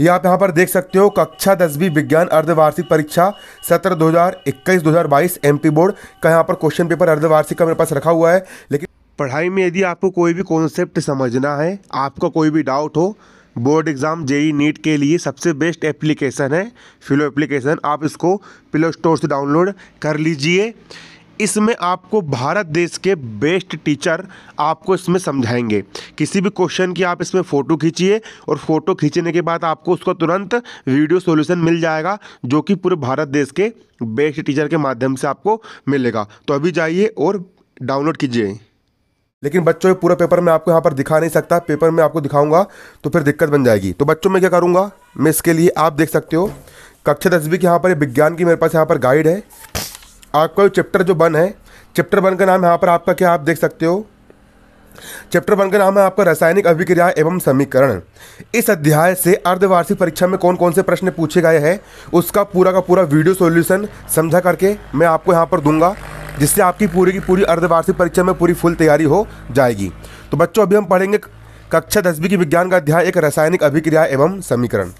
ये आप यहाँ पर देख सकते हो कक्षा दसवीं विज्ञान अर्धवार्षिक परीक्षा सत्र 2021-2022 एमपी बोर्ड का यहाँ पर क्वेश्चन पेपर अर्धवार्षिक का मेरे पास रखा हुआ है लेकिन पढ़ाई में यदि आपको कोई भी कॉन्सेप्ट समझना है आपका कोई भी डाउट हो बोर्ड एग्ज़ाम जेई नीट के लिए सबसे बेस्ट एप्लीकेशन है फिलो एप्लीकेशन आप इसको प्ले स्टोर से डाउनलोड कर लीजिए इसमें आपको भारत देश के बेस्ट टीचर आपको इसमें समझाएंगे किसी भी क्वेश्चन की आप इसमें फ़ोटो खींचिए और फ़ोटो खींचने के बाद आपको उसका तुरंत वीडियो सॉल्यूशन मिल जाएगा जो कि पूरे भारत देश के बेस्ट टीचर के माध्यम से आपको मिलेगा तो अभी जाइए और डाउनलोड कीजिए लेकिन बच्चों पूरा पेपर मैं आपको यहाँ पर दिखा नहीं सकता पेपर में आपको दिखाऊंगा तो फिर दिक्कत बन जाएगी तो बच्चों मैं क्या करूँगा मैं इसके लिए आप देख सकते हो कक्षा दसवीं के यहाँ पर विज्ञान की मेरे पास यहाँ पर गाइड है आपका जो चैप्टर जो वन है चैप्टर वन का नाम यहाँ पर आपका क्या आप देख सकते हो चैप्टर वन का नाम है आपका रासायनिक अभिक्रिया एवं समीकरण इस अध्याय से अर्धवार्षिक परीक्षा में कौन कौन से प्रश्न पूछे गए हैं उसका पूरा का पूरा वीडियो सॉल्यूशन समझा करके मैं आपको यहाँ पर दूंगा जिससे आपकी पूरी की पूरी अर्धवार्षिक परीक्षा में पूरी फुल तैयारी हो जाएगी तो बच्चों अभी हम पढ़ेंगे कक्षा दसवीं की विज्ञान का अध्याय एक रासायनिक अभिक्रिया एवं समीकरण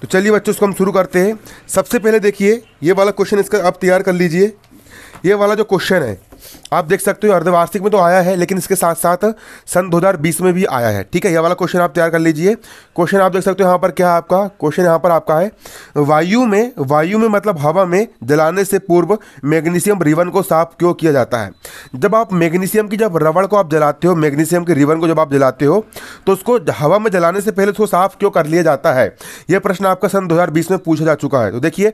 तो चलिए बच्चों इसको हम शुरू करते हैं सबसे पहले देखिए ये वाला क्वेश्चन इसका आप तैयार कर लीजिए ये वाला जो क्वेश्चन है आप देख सकते हो अर्धवार्षिक में तो आया है लेकिन इसके साथ साथ सन 2020 में भी आया है ठीक है यह वाला क्वेश्चन आप तैयार कर लीजिए क्वेश्चन आप देख सकते हो यहाँ पर क्या है आपका क्वेश्चन यहाँ पर आपका है वायु में वायु में मतलब हवा में जलाने से पूर्व मैग्नीशियम रिवन को साफ क्यों किया जाता है जब आप मैग्नीशियम की जब रबड़ को आप जलाते हो मैग्नीशियम के रिवन को जब आप जलाते हो तो उसको हवा में जलाने से पहले उसको साफ क्यों कर लिया जाता है यह प्रश्न आपका सन दो में पूछा जा चुका है तो देखिए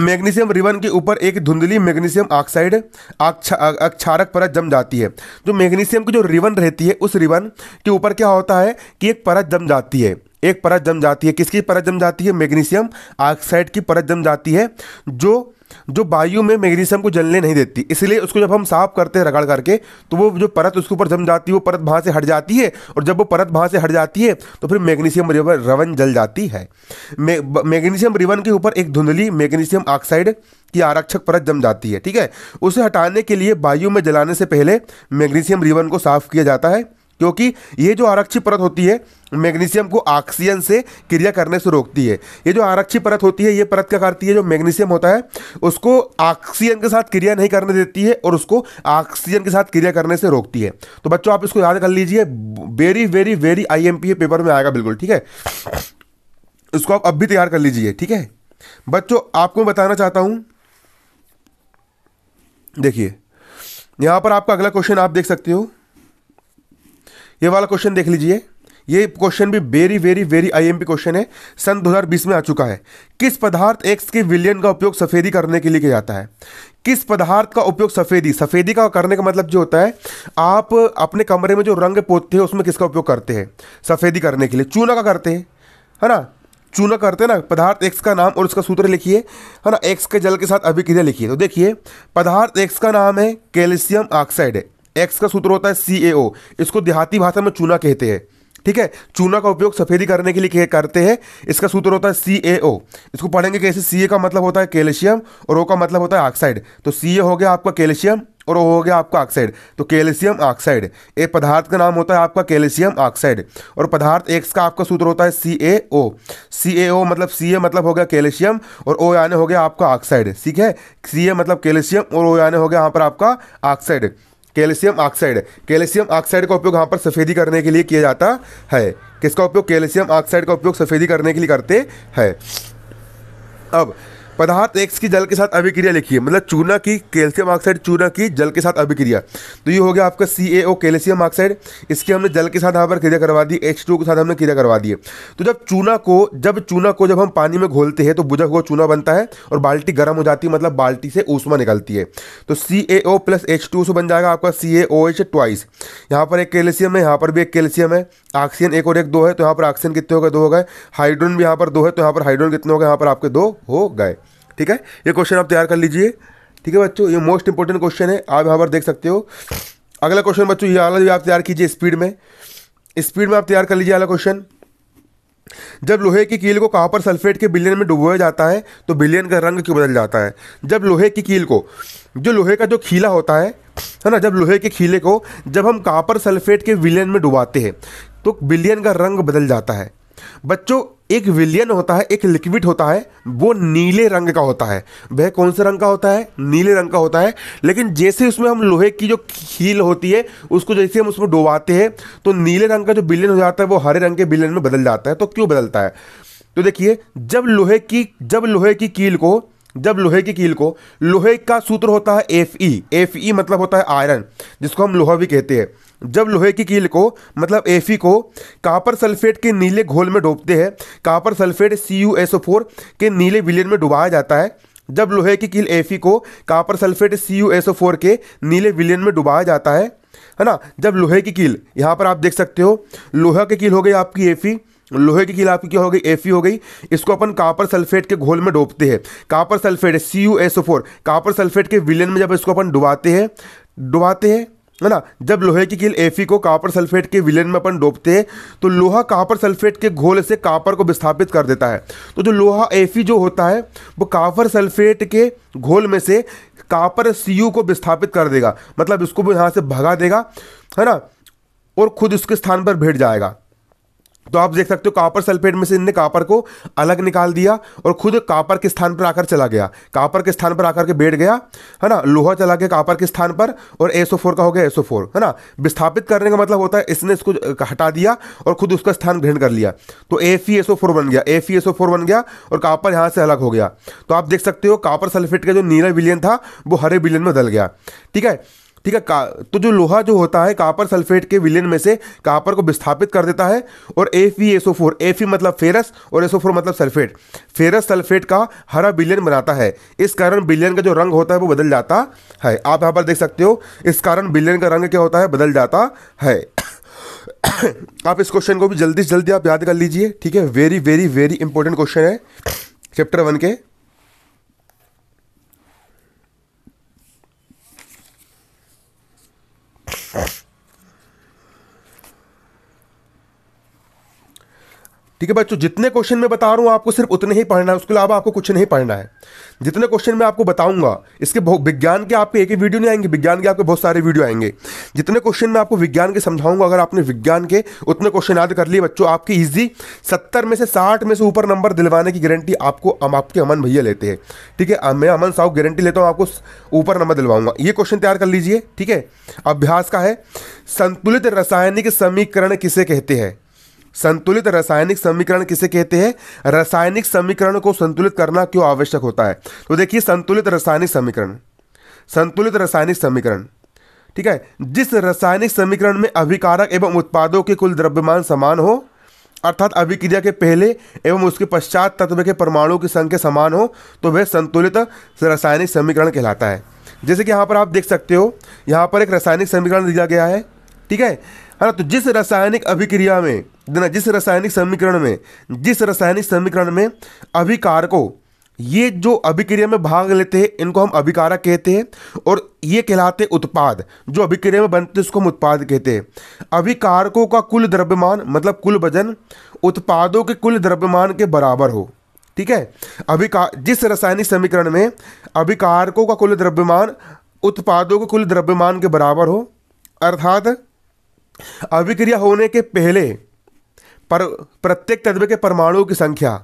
मैग्नीशियम रिबन के ऊपर एक धुंधली मैग्नीशियम ऑक्साइड अक्षारक परत जम जाती है जो मैग्नीशियम की जो रिबन रहती है उस रिबन के ऊपर क्या होता है कि एक परत जम जाती है एक परत जम जाती है किसकी परत जम जाती है मैग्नीशियम ऑक्साइड की परत जम जाती है जो जो वायु में मैग्नीशियम को जलने नहीं देती इसलिए उसको जब हम साफ करते हैं रगड़ करके तो वो जो परत उसके ऊपर जम जाती है वो परत वहाँ से हट जाती है और जब वो परत वहाँ से हट जाती है तो फिर मैग्नीशियम रवन जल जाती है मैग्नीशियम रिवन के ऊपर एक धुंधली मैग्नीशियम ऑक्साइड की आरक्षक परत जम जाती है ठीक है उसे हटाने के लिए वायु में जलाने से पहले मैग्नीशियम रिवन को साफ किया जाता है क्योंकि ये जो आरक्षी परत होती है मैग्नीशियम को ऑक्सीजन से क्रिया करने से रोकती है ये जो आरक्षी परत होती है ये परत क्या करती है जो मैग्नीशियम होता है उसको ऑक्सीजन के साथ क्रिया नहीं करने देती है और उसको ऑक्सीजन के साथ क्रिया करने से रोकती है तो बच्चों आप इसको याद कर लीजिए very very very I M paper में आएगा बिल्कुल ठीक है इसको आप अब भी तैयार कर लीजिए ठीक है बच्चों आपको बताना चाहता हूँ देखिए यहाँ पर आपका अगला क्वेश्चन आप देख सकते हो ये वाला क्वेश्चन देख लीजिए ये क्वेश्चन भी very very very IMP question है सन 2020 में आ चुका है किस पदार्थ एक्स के विलियन का उपयोग सफ़ेदी करने के लिए किया जाता है किस पदार्थ का उपयोग सफ़ेदी सफ़ेदी का करने का मतलब जो होता है आप अपने कमरे में जो रंग पोतते हैं उसमें किसका उपयोग करते हैं सफ़ेदी करने के लिए चूना का करते हैं है ना चूना करते हैं ना पदार्थ एक्स का नाम और उसका सूत्र लिखिए है ना एक्स के जल के साथ अभिक्रिया लिखिए तो देखिए पदार्थ एक्स का नाम है कैल्शियम ऑक्साइड है एक्स का सूत्र होता है सी ए ओ इसको देहाती भाषा में चूना कहते हैं ठीक है चूना का उपयोग सफेदी करने के लिए करते हैं इसका सूत्र होता है सी ए ओ इसको पढ़ेंगे कैसे सी ए का मतलब होता है कैल्शियम और ओ का मतलब होता है ऑक्साइड तो सी ए हो गया आपका कैल्शियम और ओ हो गया आपका ऑक्साइड तो कैल्शियम ऑक्साइड एक पदार्थ का नाम होता है आपका कैल्शियम ऑक्साइड और पदार्थ एक्स का आपका सूत्र होता है सी ए ओ सी ए ओ मतलब सी ए मतलब हो गया कैल्शियम और ओ यानी हो गया आपका ऑक्साइड ठीक है सी ए मतलब कैल्शियम और ओ यानी हो गया यहाँ पर आपका oxide calcium oxide calcium oxide का उपयोग यहाँ पर सफ़ेदी करने के लिए किया जाता है किसका उपयोग कैल्शियम ऑक्साइड का उपयोग सफ़ेदी करने के लिए करते हैं अब पदार्थ एक्स की जल के साथ अभिक्रिया लिखिए मतलब चूना की कैल्शियम ऑक्साइड चूना की जल के साथ अभिक्रिया तो ये हो गया आपका सी ए ओ कैल्शियम ऑक्साइड इसकी हमने जल के साथ यहाँ पर क्रिया करवा दी एच टू के साथ हमने क्रिया करवा दी तो जब चूना को जब चूना को जब हम पानी में घोलते हैं तो बुझा हुआ चूना बनता है और बाल्टी गर्म हो जाती है मतलब बाल्टी से ऊषमा निकलती है तो C A O plus H two से बन जाएगा आपका सी ए ओ एच ट्वाइस यहाँ पर एक कैल्शियम है यहाँ पर भी एक कैल्शियम है ऑक्सीजन एक और एक दो है तो यहाँ पर ऑक्सीजन कितने हो गए दो हो गए हाइड्रोन भी यहाँ पर दो है तो यहाँ पर हाइड्रोन कितने हो गए यहाँ पर आपके दो हो गए ठीक है ये क्वेश्चन आप तैयार कर लीजिए ठीक है बच्चों ये मोस्ट इंपॉर्टेंट क्वेश्चन है आप यहाँ पर देख सकते हो अगला क्वेश्चन बच्चों ये अगला भी आप तैयार कीजिए स्पीड में स्पीड में आप तैयार कर लीजिए अगला क्वेश्चन जब लोहे की कील को कापर सल्फेट के बिलियन में डुबोया जाता है तो बिलियन का रंग क्यों बदल जाता है जब लोहे की कील को जो लोहे का जो खीला होता है है ना जब लोहे के खीले को जब हम कापर सल्फेट के विलियन में डुबाते हैं तो बिलियन का रंग बदल जाता है बच्चों एक विलियन होता है एक लिक्विड होता है वो नीले रंग का होता है वह कौन से रंग का होता है नीले रंग का होता है लेकिन जैसे उसमें हम लोहे की जो खील होती है उसको जैसे हम उसमें डुबाते हैं तो नीले रंग का जो बिलियन हो जाता है वो हरे रंग के बिलियन में बदल जाता है तो क्यों बदलता है तो देखिए जब लोहे की जब लोहे की कील को जब लोहे की कील को लोहे का सूत्र होता है एफ ई एफ ई मतलब होता है आयरन जिसको हम लोहा भी कहते हैं जब लोहे की कील को मतलब एफ ई को कापर सल्फेट के नीले घोल में डोबते हैं copper sulphate C U S O four के नीले विलियन में डुबाया जाता है जब लोहे की कील एफ ई को copper sulphate C U S O four के नीले विलियन में डुबाया जाता है है ना जब लोहे की कील यहाँ पर आप देख सकते हो लोहा की कील हो गई आपकी एफ ई लोहे की खिलाफ क्या हो गई एफ e हो गई इसको अपन कापर सल्फेट के घोल में डोबते हैं copper sulphate C U S four copper sulphate के विलियन में जब इसको अपन डुबाते हैं डुबाते हैं है ना जब लोहे की कील एफी e को कापर सल्फेट के विलेन में अपन डोबते हैं तो लोहा कापर सल्फेट के घोल से कापर को विस्थापित कर देता है तो जो लोहा एफी e जो होता है वो कापर सल्फेट के घोल में से कापर सी को विस्थापित कर देगा मतलब इसको भी यहाँ से भगा देगा है ना और खुद उसके स्थान पर भेट जाएगा तो आप देख सकते हो कापर सल्फेट में से इनने कापर को अलग निकाल दिया और खुद कापर के स्थान पर आकर चला गया कापर के स्थान पर आकर के बैठ गया है ना लोहा चला गया कापर के स्थान पर और एसओ फोर का हो गया एसओ फोर है ना विस्थापित करने का मतलब होता है इसने इसको हटा दिया और खुद उसका स्थान ग्रहण कर लिया तो एफ ई एसओ फोर बन गया एफ ई एसओ फोर बन गया और कापर यहाँ से अलग हो गया तो आप देख सकते हो कापर सल्फेट का जो नीला विलियन था वो हरे विलियन में बदल गया ठीक है ठीक है तो जो लोहा जो होता है कापर सल्फेट के विलियन में से कापर को विस्थापित कर देता है और F E SO four F E मतलब फेरस और एसओ फोर मतलब सल्फेट फेरस सल्फेट का हरा बिलियन बनाता है इस कारण बिलियन का जो रंग होता है वो बदल जाता है आप यहाँ पर देख सकते हो इस कारण बिलियन का रंग क्या होता है बदल जाता है आप इस क्वेश्चन को भी जल्दी से जल्दी आप याद कर लीजिए ठीक है very very very important question है चैप्टर वन के ठीक है बच्चों तो जितने क्वेश्चन में बता रहा हूँ आपको सिर्फ उतने ही पढ़ना है उसके अलावा आपको कुछ नहीं पढ़ना है जितने क्वेश्चन मैं आपको बताऊंगा इसके विज्ञान के आपके एक ही वीडियो नहीं आएंगे विज्ञान के आपके बहुत सारे वीडियो आएंगे जितने क्वेश्चन में आपको विज्ञान के समझाऊंगा अगर आपने विज्ञान के उतने क्वेश्चन याद कर लिए बच्चों आपकी ईजी सत्तर में से साठ में से ऊपर नंबर दिलवाने की गारंटी आपको हम आपके अमन भैया लेते हैं ठीक है मैं अमन साहू गारंटी लेता हूँ आपको ऊपर नंबर दिलवाऊंगा ये क्वेश्चन तैयार कर लीजिए ठीक है अभ्यास का है संतुलित रासायनिक समीकरण किसे कहते हैं संतुलित रासायनिक समीकरण किसे कहते हैं रासायनिक समीकरण को संतुलित करना क्यों आवश्यक होता है तो देखिए संतुलित रासायनिक समीकरण संतुलित रासायनिक समीकरण ठीक है जिस रासायनिक समीकरण में अभिकारक एवं उत्पादों के कुल द्रव्यमान समान हो अर्थात अभिक्रिया के पहले एवं उसके पश्चात तत्व के परमाणु की संख्या समान हो तो वह संतुलित रासायनिक समीकरण कहलाता है जैसे कि यहाँ पर आप देख सकते हो यहाँ पर एक रासायनिक समीकरण दिया गया है ठीक है है ना तो जिस रासायनिक अभिक्रिया में ना जिस रासायनिक समीकरण में जिस रासायनिक समीकरण में अभिकारकों ये जो अभिक्रिया में भाग लेते हैं इनको हम अभिकारक कहते हैं और ये कहलाते उत्पाद जो अभिक्रिया में बनते हैं उसको हम उत्पाद कहते हैं अभिकारकों का कुल द्रव्यमान मतलब कुल वजन उत्पादों के कुल द्रव्यमान के बराबर हो ठीक है अभिकार जिस रासायनिक समीकरण में अभिकारकों का कुल द्रव्यमान उत्पादों के कुल द्रव्यमान के बराबर हो अर्थात अभिक्रिया होने के पहले पर प्रत्येक तत्व के परमाणुओं की संख्या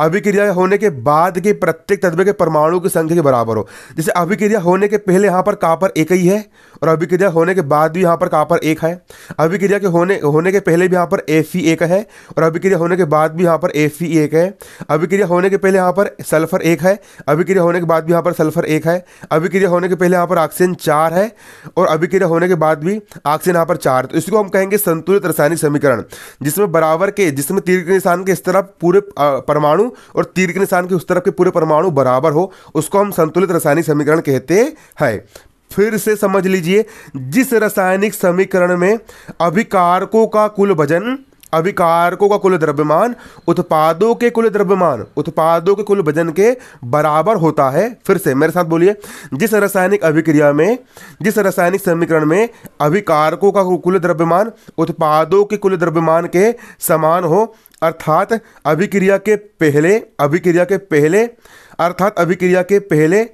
अभिक्रिया होने के बाद के प्रत्येक तत्व के परमाणु की संख्या के बराबर हो जैसे अभिक्रिया होने के पहले यहाँ पर कापर एक ही है और अभिक्रिया होने के बाद भी यहाँ पर कापर एक है अभिक्रिया के होने होने के पहले भी यहाँ पर एफ सी एक है और अभिक्रिया होने के बाद भी यहाँ पर एफ एक है अभिक्रिया होने के पहले यहाँ पर सल्फर एक है अभिक्रिया होने के बाद भी यहाँ पर सल्फर एक है अभिक्रिया होने के पहले यहाँ पर ऑक्सीजन चार है और अभिक्रिया होने के बाद भी ऑक्सीजन यहाँ पर चार तो इसको हम कहेंगे संतुलित रासायनिक समीकरण जिसमें बराबर के जिसमें तीर्थ निशान के इस तरफ पूरे परमाणु परमाणु और तीर के निशान के उस तरफ के पूरे परमाणु बराबर हो उसको हम संतुलित रासायनिक समीकरण कहते हैं फिर से समझ लीजिए जिस रासायनिक समीकरण में अभिकारकों का कुल वजन अविकारकों का कुल द्रव्यमान उत्पादों के कुल द्रव्यमान उत्पादों के कुल वजन के बराबर होता है फिर से मेरे साथ बोलिए जिस रासायनिक अभिक्रिया में जिस रासायनिक समीकरण में अभिकारकों का कुल द्रव्यमान उत्पादों के कुल द्रव्यमान के समान हो अर्थात अभिक्रिया के पहले अभिक्रिया के पहले अर्थात अभिक्रिया के पहले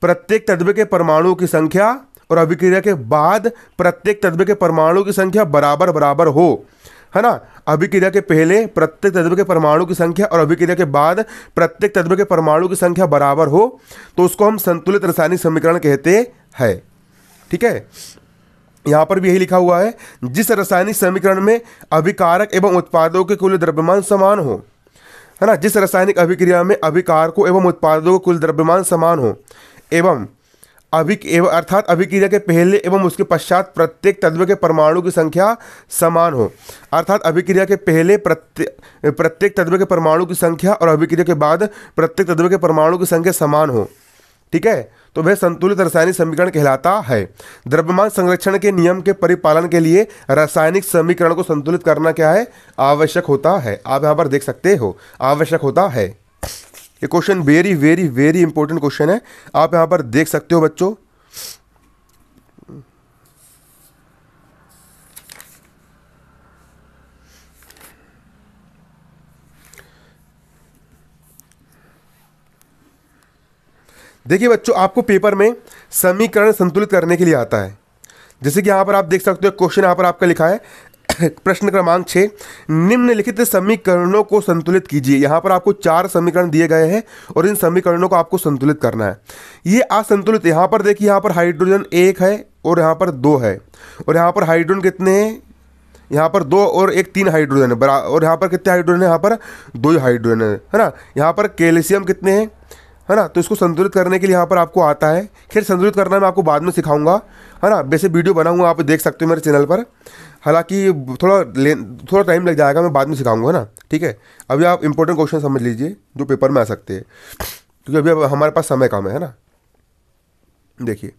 प्रत्येक तत्व के परमाणुओं की संख्या और अभिक्रिया के बाद प्रत्येक तत्व के परमाणु की संख्या बराबर बराबर हो है ना अभिक्रिया के पहले प्रत्येक तत्व के परमाणु की संख्या और अभिक्रिया के बाद प्रत्येक तत्व के परमाणु की संख्या बराबर हो तो उसको हम संतुलित रासायनिक समीकरण कहते हैं ठीक है यहाँ पर भी यही लिखा हुआ है जिस रासायनिक समीकरण में अभिकारक एवं उत्पादों के कुल द्रव्यमान समान हो है ना जिस रासायनिक अभिक्रिया में अभिकारकों एवं उत्पादों का कुल द्रव्यमान समान हो एवं अभिक एवं अर्थात अभिक्रिया के पहले एवं उसके पश्चात प्रत्येक तत्व के परमाणु की संख्या समान हो अर्थात अभिक्रिया के पहले प्रत्येक प्रत्येक तत्व के परमाणु की संख्या और अभिक्रिया के बाद प्रत्येक तत्व के परमाणु की संख्या समान हो ठीक है तो वह संतुलित रासायनिक समीकरण कहलाता है द्रव्यमान संरक्षण के नियम के परिपालन के लिए रासायनिक समीकरण को संतुलित करना क्या है आवश्यक होता है आप यहाँ पर देख सकते हो आवश्यक होता है ये question very very very important question है आप यहां पर देख सकते हो बच्चों देखिए बच्चों आपको पेपर में समीकरण संतुलित करने के लिए आता है जैसे कि यहां पर आप देख सकते हो क्वेश्चन यहां पर आपका लिखा है प्रश्न क्रमांक छः निम्नलिखित समीकरणों को संतुलित कीजिए यहाँ पर आपको चार समीकरण दिए गए हैं और इन समीकरणों को आपको संतुलित करना है ये असंतुलित यहाँ पर देखिए यहाँ पर हाइड्रोजन एक है और यहाँ पर दो है और यहाँ पर हाइड्रोजन कितने हैं यहाँ पर दो और एक तीन हाइड्रोजन है बरा और यहाँ पर कितने हाइड्रोजन है यहाँ पर दो ही हाइड्रोजन है है ना यहाँ पर कैल्शियम कितने हैं है ना तो इसको संतुलित करने के लिए यहाँ पर आपको आता है खैर संतुलित करना मैं आपको बाद में सिखाऊंगा है ना वैसे वीडियो बनाऊंगा आप देख सकते हो मेरे चैनल पर हालांकि थोड़ा ले थोड़ा टाइम लग जाएगा मैं बाद में सिखाऊंगा ना ठीक है अभी आप इंपॉर्टेंट क्वेश्चन समझ लीजिए जो पेपर में आ सकते हैं क्योंकि अभी अब हमारे पास समय कम है ना देखिए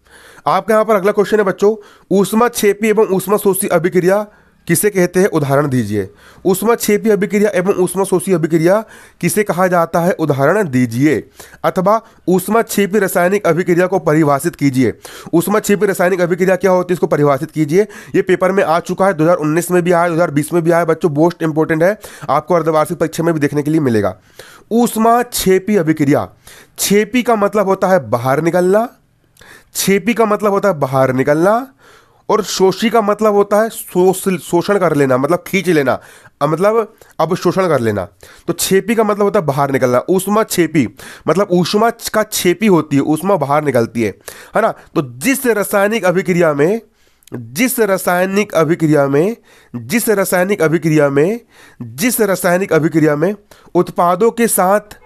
आपके यहाँ पर अगला क्वेश्चन है बच्चों ऊष्मा छेपी एवं ऊष्मा शोषी अभिक्रिया किसे कहते हैं उदाहरण दीजिए उष्मा छेपी अभिक्रिया एवं उष्मा शोषी अभिक्रिया किसे कहा जाता है उदाहरण दीजिए अथवा उष्मा छेपी रासायनिक अभिक्रिया को परिभाषित कीजिए उष्मा छेपी रासायनिक अभिक्रिया क्या होती है इसको परिभाषित कीजिए ये पेपर में आ चुका है 2019 में भी आया 2020 में भी आया बच्चों मोस्ट इंपॉर्टेंट है आपको अर्धवार्षिक परीक्षा में भी देखने के लिए मिलेगा उष्मा छेपी अभिक्रिया छेपी का मतलब होता है बाहर निकलना छेपी का मतलब होता है बाहर निकलना और शोषी का मतलब होता है शोषण शोषण कर लेना मतलब खींच लेना मतलब अब शोषण कर लेना तो छेपी का मतलब होता है बाहर निकलना उष्मा छेपी मतलब ऊष्मा का छेपी होती है ऊष्मा बाहर निकलती है है ना तो जिस रासायनिक अभिक्रिया में जिस रासायनिक अभिक्रिया में जिस रासायनिक अभिक्रिया में जिस रासायनिक अभिक्रिया में उत्पादों के साथ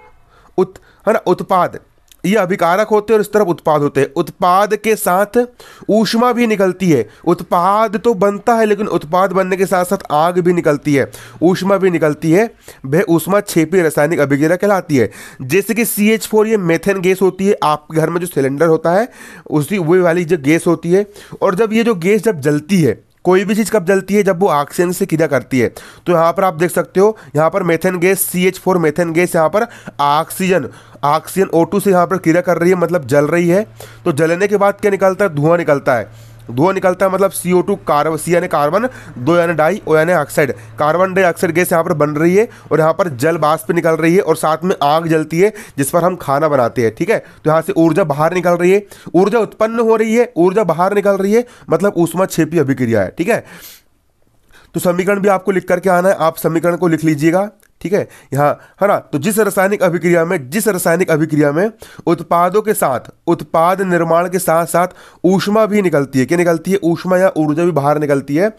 उत है ना उत्पाद ये अभिकारक होते हैं और इस तरफ उत्पाद होते हैं उत्पाद के साथ ऊष्मा भी निकलती है उत्पाद तो बनता है लेकिन उत्पाद बनने के साथ साथ आग भी निकलती है ऊष्मा भी निकलती है वह ऊष्मा छेपी रासायनिक अभिक्रिया कहलाती है जैसे कि सी एच फोर ये मेथेन गैस होती है आपके घर में जो सिलेंडर होता है उसी वही वाली जो गैस होती है और जब ये जो गैस जब जलती है कोई भी चीज़ कब जलती है जब वो ऑक्सीजन से क्रिया करती है तो यहाँ पर आप देख सकते हो यहाँ पर methane gas C H four methane gas यहाँ पर ऑक्सीजन ऑक्सीजन ओ टू से यहाँ पर क्रिया कर रही है मतलब जल रही है तो जलने के बाद क्या निकलता है धुआं निकलता है धुआं निकलता है मतलब सी ओ टू कार्बन सी यानी कार्बन दो यानी डाई ओ यानी ऑक्साइड कार्बन डाइऑक्साइड गैस यहाँ पर बन रही है और यहाँ पर जल बाष्प निकल रही है और साथ में आग जलती है जिस पर हम खाना बनाते हैं ठीक है तो यहाँ से ऊर्जा बाहर निकल रही है ऊर्जा उत्पन्न हो रही है ऊर्जा बाहर निकल रही है मतलब उष्मा छेपी अभिक्रिया है ठीक है तो समीकरण भी आपको लिख करके आना है आप समीकरण को लिख लीजिएगा ठीक है यहाँ है ना तो जिस रासायनिक अभिक्रिया में जिस रासायनिक अभिक्रिया में उत्पादों के साथ उत्पाद निर्माण के साथ साथ ऊष्मा भी निकलती है क्या निकलती है ऊष्मा या ऊर्जा भी बाहर निकलती है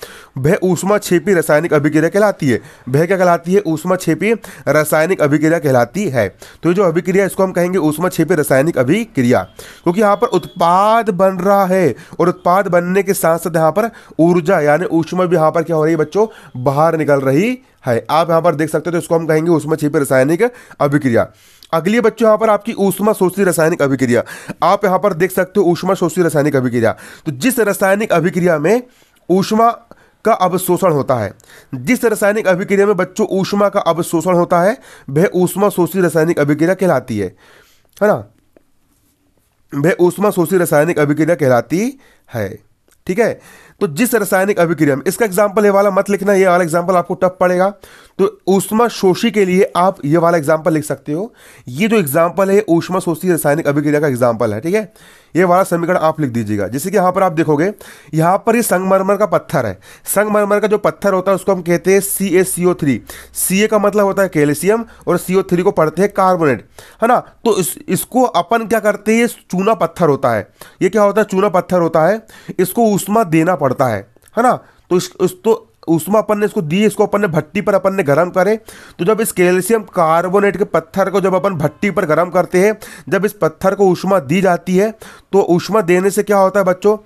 वह ऊष्मा छेपी रासायनिक अभिक्रिया कहलाती है वह क्या कहलाती है ऊष्मा छेपी रासायनिक अभिक्रिया कहलाती है तो जो अभिक्रिया इसको हम कहेंगे ऊष्मा छेपी रासायनिक अभिक्रिया क्योंकि यहाँ पर उत्पाद बन रहा है और उत्पाद बनने के साथ साथ यहाँ पर ऊर्जा यानी ऊष्मा भी यहाँ पर क्या हो रही है बच्चों बाहर निकल रही है आप यहाँ पर देख सकते हो तो इसको हम कहेंगे उष्मा छिपी रासायनिक अभिक्रिया अगली बच्चों यहाँ पर आपकी ऊष्मा शोषी रासायनिक अभिक्रिया आप यहाँ पर देख सकते हो ऊष्मा शोषी रासायनिक अभिक्रिया तो जिस रासायनिक अभिक्रिया में ऊष्मा का अवशोषण होता है जिस रासायनिक अभिक्रिया में बच्चों ऊष्मा का अवशोषण होता है वह ऊष्मा शोषी रासायनिक अभिक्रिया कहलाती है है ना वह ऊष्मा शोषी रासायनिक अभिक्रिया कहलाती है ठीक है तो जिस रासायनिक अभिक्रिया में इसका एग्जाम्पल ये वाला मत लिखना ये वाला एग्जाम्पल आपको टफ पड़ेगा तो ऊष्मा शोषी के लिए आप ये वाला एग्जाम्पल लिख सकते हो ये जो एग्जाम्पल है ऊष्मा शोषी रासायनिक अभिक्रिया का एग्जाम्पल है ठीक है ये वाला समीकरण आप लिख दीजिएगा जैसे कि यहाँ पर आप देखोगे यहाँ पर ये संगमरमर का पत्थर है संगमरमर का जो पत्थर होता है उसको हम कहते हैं सी ए सी ओ थ्री सी ए का मतलब होता है कैल्शियम और सी ओ थ्री को पढ़ते हैं कार्बोनेट है ना तो इस, इसको अपन क्या करते हैं चूना पत्थर होता है ये क्या होता है चूना पत्थर होता है इसको उष्मा देना पड़ता है है ना तो इस, इस तो उसमें अपन ने इसको दी इसको अपन ने भट्टी पर अपन ने गर्म करें तो जब इस कैल्शियम कार्बोनेट के पत्थर को जब अपन भट्टी पर गर्म करते हैं जब इस पत्थर को ऊष्मा दी जाती है तो ऊष्मा देने से क्या होता है बच्चों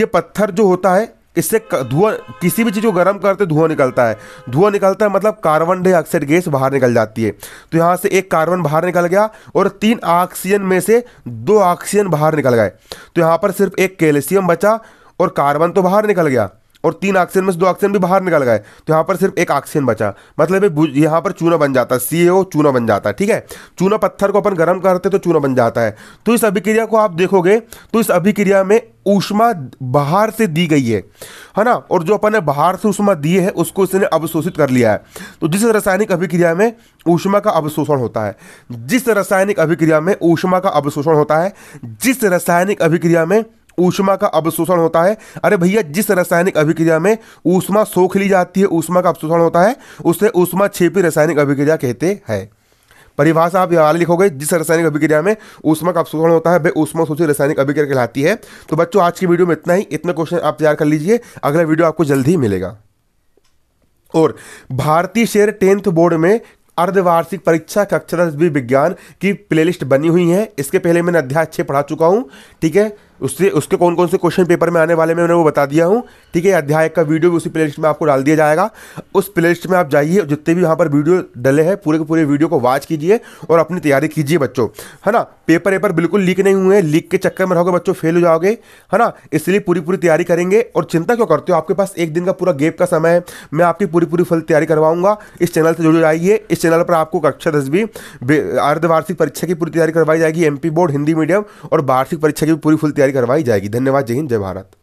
ये पत्थर जो होता है इससे धुआं किसी भी चीज़ को गर्म करते धुआं निकलता है धुआं निकलता है मतलब कार्बन डाइऑक्साइड गैस बाहर निकल जाती है तो यहाँ से एक कार्बन बाहर निकल गया और तीन ऑक्सीजन में से दो ऑक्सीजन बाहर निकल गए तो यहाँ पर सिर्फ एक कैल्शियम बचा और कार्बन तो बाहर निकल गया और तीन ऑक्सीजन में से दो ऑक्सीजन भी बाहर निकल गए तो यहाँ पर सिर्फ एक ऑक्सीजन बचा मतलब यहाँ पर चूना बन जाता है सी चूना बन जाता है ठीक है चूना पत्थर को अपन गर्म करते तो चूना बन जाता है तो इस अभिक्रिया को आप देखोगे तो इस अभिक्रिया में ऊष्मा बाहर से दी गई है है ना और जो अपन ने बाहर से ऊष्मा दी है उसको इसने अवशोषित कर लिया है तो जिस रासायनिक अभिक्रिया में ऊष्मा का अवशोषण होता है जिस रासायनिक अभिक्रिया में ऊष्मा का अवशोषण होता है जिस रासायनिक अभिक्रिया में ऊष्मा का अवशोषण होता है अरे भैया जिस रासायनिक अभिक्रिया में ऊष्मा सोख ली जाती है ऊष्मा का अवशोषण होता है उसे ऊष्मा छेपी रासायनिक अभिक्रिया कहते हैं परिभाषा आप यहाँ लिखोगे जिस रासायनिक अभिक्रिया में ऊष्मा का अवशोषण होता है वे ऊष्मा सोची रासायनिक अभिक्रिया कहलाती है तो बच्चों आज की वीडियो में इतना ही इतने क्वेश्चन आप तैयार कर लीजिए अगला वीडियो आपको जल्द ही मिलेगा और भारतीय शेयर टेंथ बोर्ड में अर्धवार्षिक परीक्षा कक्षा दस विज्ञान की प्लेलिस्ट बनी हुई है इसके पहले मैंने अध्याय अच्छे पढ़ा चुका हूँ ठीक है उससे उसके कौन कौन से क्वेश्चन पेपर में आने वाले उन्हें वो बता दिया हूँ ठीक है अध्याय का वीडियो भी उसी प्लेलिस्ट में आपको डाल दिया जाएगा उस प्लेलिस्ट में आप जाइए जितने भी वहाँ पर वीडियो डले हैं पूरे के पूरे वीडियो को वॉच कीजिए और अपनी तैयारी कीजिए बच्चों है ना पेपर वेपर बिल्कुल लीक नहीं हुए हैं लीक के चक्कर में रहोगे बच्चों फेल हो जाओगे है ना इसलिए पूरी पूरी तैयारी करेंगे और चिंता क्यों करते हो आपके पास एक दिन का पूरा गेप का समय है मैं आपकी पूरी पूरी फल तैयारी करवाऊंगा इस चैनल से जुड़ जाइए इस चैनल पर आपको कक्षा दसवीं अर्धवार्षिक परीक्षा की पूरी तैयारी करवाई जाएगी एम बोर्ड हिंदी मीडियम और वार्षिक परीक्षा की पूरी फुल तैयारी तैयारी करवाई जाएगी धन्यवाद जय हिंद जय भारत